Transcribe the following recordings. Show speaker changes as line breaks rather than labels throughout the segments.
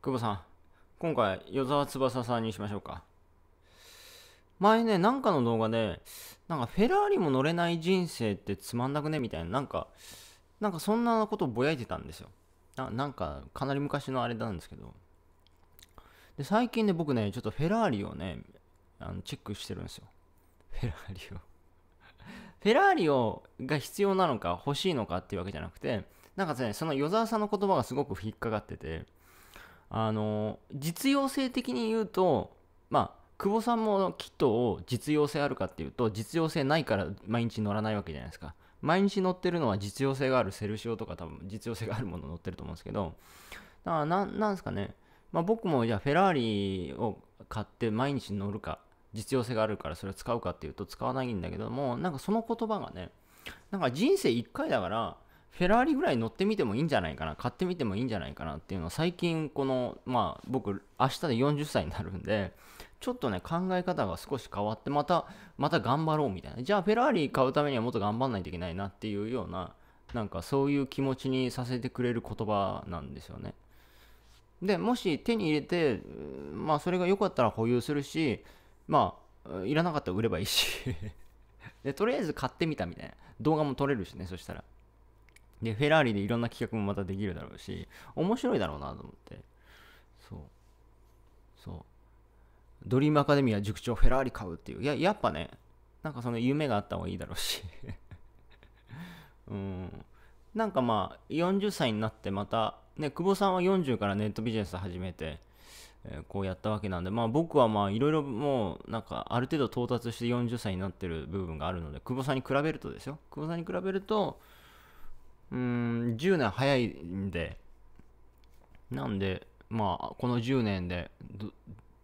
久保さん、今回、与沢翼さんにしましょうか。前ね、なんかの動画で、なんかフェラーリも乗れない人生ってつまんなくねみたいな、なんか、なんかそんなことぼやいてたんですよ。ななんか、かなり昔のあれなんですけど。で、最近ね、僕ね、ちょっとフェラーリをね、あのチェックしてるんですよ。フェラーリを フェラーリをが必要なのか欲しいのかっていうわけじゃなくて、なんかね、その与沢さんの言葉がすごく引っかかってて、あの実用性的に言うとまあ久保さんもキットを実用性あるかっていうと実用性ないから毎日乗らないわけじゃないですか毎日乗ってるのは実用性があるセルシオとか多分実用性があるもの乗ってると思うんですけどだからなんですかね、まあ、僕もじゃあフェラーリを買って毎日乗るか実用性があるからそれを使うかっていうと使わないんだけどもなんかその言葉がねなんか人生1回だからフェラーリぐらい乗ってみてもいいんじゃないかな、買ってみてもいいんじゃないかなっていうのは、最近、この、まあ、僕、明日で40歳になるんで、ちょっとね、考え方が少し変わって、また、また頑張ろうみたいな。じゃあ、フェラーリ買うためにはもっと頑張んないといけないなっていうような、なんかそういう気持ちにさせてくれる言葉なんですよね。で、もし手に入れて、まあ、それが良かったら保有するし、まあ、いらなかったら売ればいいし で、とりあえず買ってみたみたいな。動画も撮れるしね、そしたら。で、フェラーリでいろんな企画もまたできるだろうし、面白いだろうなと思って。そう。そう。ドリームアカデミア塾長フェラーリ買うっていう。いや、やっぱね、なんかその夢があった方がいいだろうし うん。なんかまあ、40歳になってまた、ね、久保さんは40からネットビジネス始めて、えー、こうやったわけなんで、まあ僕はまあいろいろもうなんかある程度到達して40歳になってる部分があるので、久保さんに比べるとですよ。久保さんに比べると、うん、10年早いんで、なんで、まあ、この10年で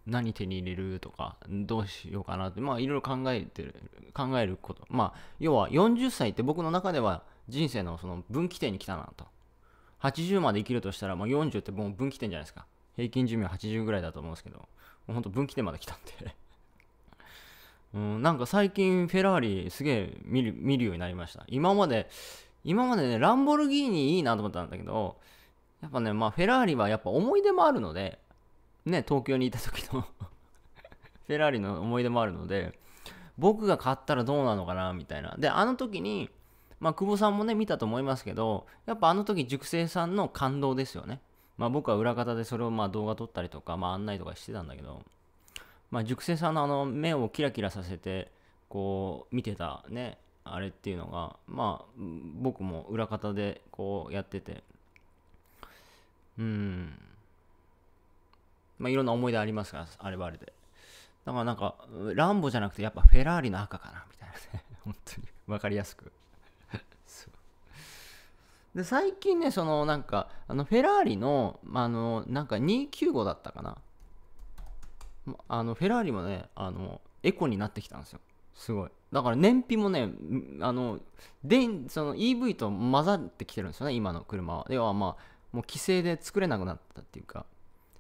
何手に入れるとか、どうしようかなって、まあ、いろいろ考えてる、考えること。まあ、要は40歳って僕の中では人生のその分岐点に来たなと。80まで生きるとしたら、まあ、40ってもう分岐点じゃないですか。平均寿命80ぐらいだと思うんですけど、もう本当分岐点まで来たんで うん、なんか最近フェラーリすげえ見る見るようになりました。今まで今までね、ランボルギーニいいなと思ったんだけど、やっぱね、まあ、フェラーリはやっぱ思い出もあるので、ね、東京にいた時の フェラーリの思い出もあるので、僕が買ったらどうなのかな、みたいな。で、あの時に、まあ、久保さんもね、見たと思いますけど、やっぱあの時、熟成さんの感動ですよね。まあ、僕は裏方でそれをまあ動画撮ったりとか、まあ、案内とかしてたんだけど、まあ、熟成さんのあの目をキラキラさせてこう見てたねあれっていうのがまあ僕も裏方でこうやっててうんまあいろんな思い出ありますからあれはあれでだからなんかランボじゃなくてやっぱフェラーリの赤かなみたいなね 本当に分かりやすくで最近ねそのなんかあのフェラーリのあのなんか295だったかなあのフェラーリもねあのエコになってきたんですよすごいだから燃費もねあの電その EV と混ざってきてるんですよね今の車は要はまあもう規制で作れなくなったっていうか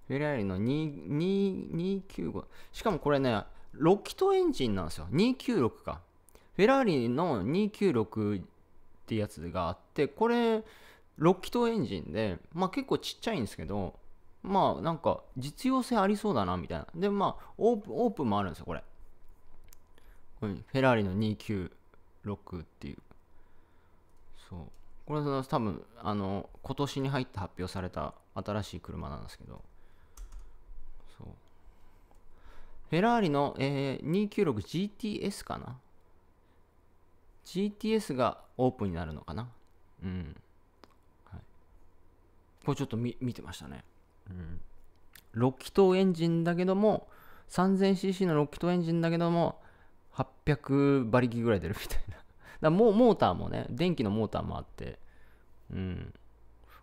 フェラーリの295しかもこれね6気筒エンジンなんですよ296かフェラーリの296ってやつがあってこれ6気筒エンジンでまあ結構ちっちゃいんですけどまあなんか実用性ありそうだなみたいなでまあオープンもあるんですよこれフェラーリの296っていうそうこれは多分あの今年に入って発表された新しい車なんですけどそうフェラーリの、えー、296GTS かな GTS がオープンになるのかなうん、はい、これちょっと見見てましたね、うん、6気筒エンジンだけども 3000cc の6気筒エンジンだけども800馬力ぐらい出るみたいな。だもうモーターもね、電気のモーターもあって、うん。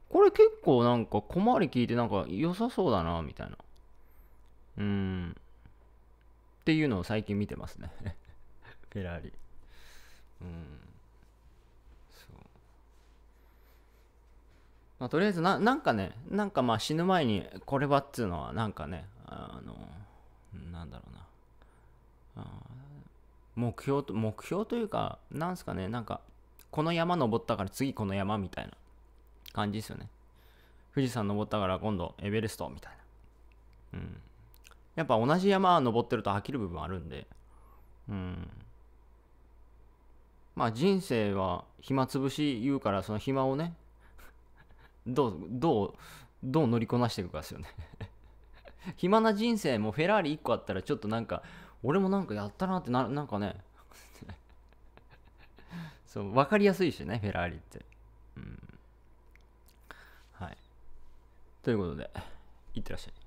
これ結構なんか小回り効いてなんか良さそうだな、みたいな。うん。っていうのを最近見てますね フェラーリ。うん。そう。まあ、とりあえずな、なんかね、なんかまあ死ぬ前にこれはっつうのはなんかね、あの、なんだろうな。目標と、目標というか、なんすかね、なんか、この山登ったから次この山みたいな感じですよね。富士山登ったから今度エベレストみたいな。うん。やっぱ同じ山登ってると飽きる部分あるんで、うん。まあ人生は暇つぶし言うから、その暇をね、どう、どう、どう乗りこなしていくかですよね 暇な人生もフェラーリ1個あったらちょっとなんか俺もなんかやったなってななんかね そう分かりやすいしねフェラーリってうんはいということでいってらっしゃい